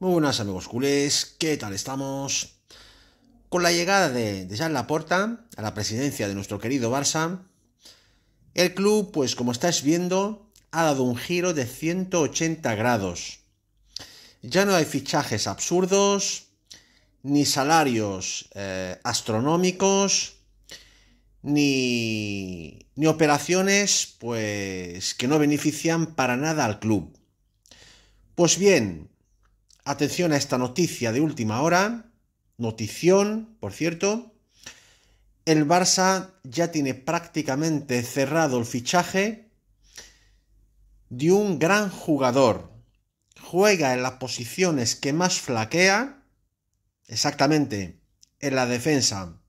Muy buenas amigos culés, ¿qué tal estamos? Con la llegada de, Jean Laporta a la presidencia de nuestro querido Barça, el club, pues como estáis viendo, ha dado un giro de 180 grados. Ya no hay fichajes absurdos, ni salarios eh, astronómicos, ni, ni operaciones pues que no benefician para nada al club. Pues bien, Atención a esta noticia de última hora, notición, por cierto. El Barça ya tiene prácticamente cerrado el fichaje de un gran jugador. Juega en las posiciones que más flaquea, exactamente en la defensa,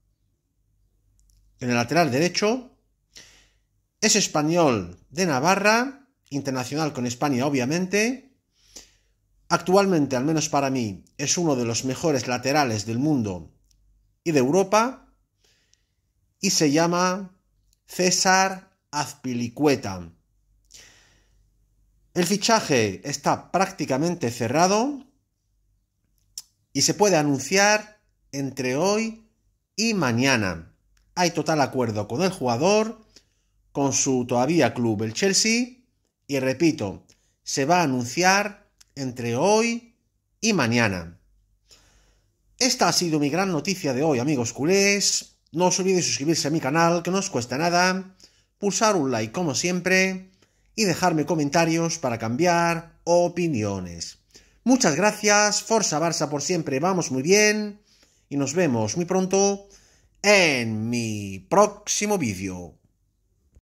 en el lateral derecho. Es español de Navarra, internacional con España obviamente, Actualmente, al menos para mí, es uno de los mejores laterales del mundo y de Europa y se llama César Azpilicueta. El fichaje está prácticamente cerrado y se puede anunciar entre hoy y mañana. Hay total acuerdo con el jugador, con su todavía club, el Chelsea, y repito, se va a anunciar entre hoy y mañana. Esta ha sido mi gran noticia de hoy, amigos culés. No os olvidéis suscribirse a mi canal, que no os cuesta nada, pulsar un like como siempre y dejarme comentarios para cambiar opiniones. Muchas gracias, Forza Barça por siempre, vamos muy bien y nos vemos muy pronto en mi próximo vídeo.